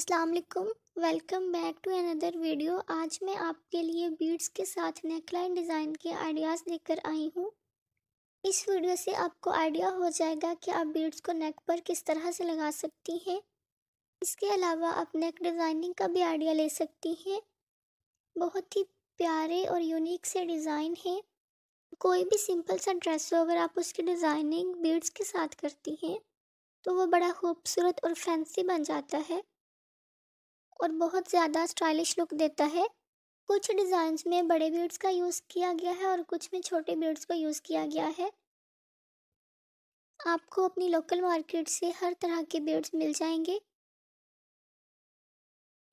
अस्सलाम वालेकुम welcome back to another video आज मैं आपके लिए बीड्स के साथ नेकलाइन डिज़ाइन के आइडियाज़ लेकर आई हूँ इस वीडियो से आपको आइडिया हो जाएगा कि आप बीड्स को नेक पर किस तरह से लगा सकती हैं इसके अलावा आप नेक डिज़ाइनिंग का भी आइडिया ले सकती हैं बहुत ही प्यारे और यूनिक से डिज़ाइन है कोई भी सिंपल सा ड्रेस हो अगर आप उसकी डिज़ाइनिंग बीड्स के साथ करती हैं तो वो बड़ा खूबसूरत और फैंसी बन जाता है और बहुत ज़्यादा स्टाइलिश लुक देता है कुछ डिज़ाइंस में बड़े बीड्स का यूज़ किया गया है और कुछ में छोटे बीड्स का यूज़ किया गया है आपको अपनी लोकल मार्केट से हर तरह के बीड्स मिल जाएंगे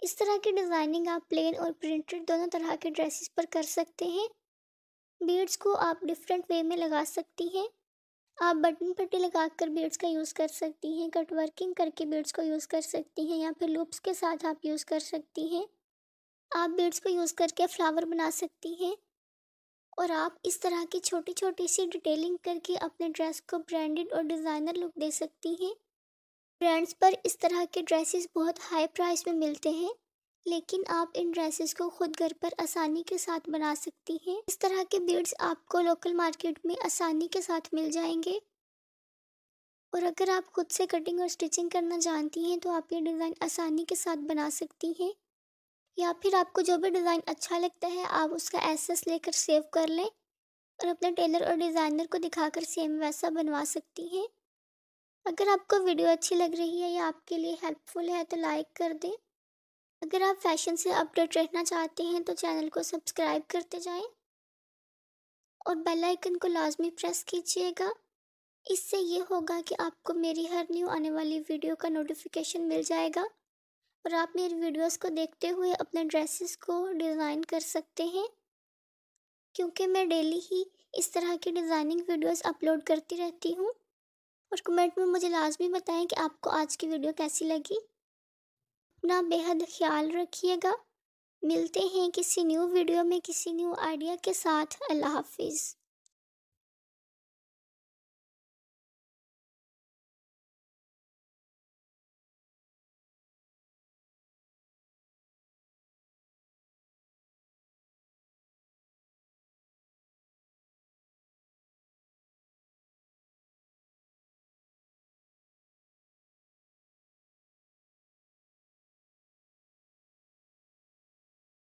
इस तरह की डिज़ाइनिंग आप प्लेन और प्रिंटेड दोनों तरह के ड्रेसेस पर कर सकते हैं बीड्स को आप डिफरेंट वे में लगा सकती हैं आप बटन पट्टी लगा कर बीड्स का यूज़ कर सकती हैं कट वर्किंग करके बीड्स को यूज़ कर सकती हैं या फिर लूप्स के साथ आप यूज़ कर सकती हैं आप बीड्स को यूज़ करके फ्लावर बना सकती हैं और आप इस तरह की छोटी छोटी सी डिटेलिंग करके अपने ड्रेस को ब्रांडेड और डिज़ाइनर लुक दे सकती हैं ब्रांड्स पर इस तरह के ड्रेसेस बहुत हाई प्राइस में मिलते हैं लेकिन आप इन ड्रेसेस को खुद घर पर आसानी के साथ बना सकती हैं इस तरह के बीड्स आपको लोकल मार्केट में आसानी के साथ मिल जाएंगे और अगर आप खुद से कटिंग और स्टिचिंग करना जानती हैं तो आप ये डिज़ाइन आसानी के साथ बना सकती हैं या फिर आपको जो भी डिज़ाइन अच्छा लगता है आप उसका एसेस लेकर सेव कर लें और अपने टेलर और डिज़ाइनर को दिखाकर सेम वैसा बनवा सकती हैं अगर आपको वीडियो अच्छी लग रही है या आपके लिए हेल्पफुल है तो लाइक कर दें अगर आप फैशन से अपडेट रहना चाहते हैं तो चैनल को सब्सक्राइब करते जाएं और बेल आइकन को लाजमी प्रेस कीजिएगा इससे ये होगा कि आपको मेरी हर न्यू आने वाली वीडियो का नोटिफिकेशन मिल जाएगा और आप मेरी वीडियोस को देखते हुए अपने ड्रेसेस को डिज़ाइन कर सकते हैं क्योंकि मैं डेली ही इस तरह की डिज़ाइनिंग वीडियोस अपलोड करती रहती हूँ और कमेंट में मुझे लाजमी बताएं कि आपको आज की वीडियो कैसी लगी अपना बेहद ख्याल रखिएगा मिलते हैं किसी न्यू वीडियो में किसी न्यू आइडिया के साथ अल्लाह हाफिज़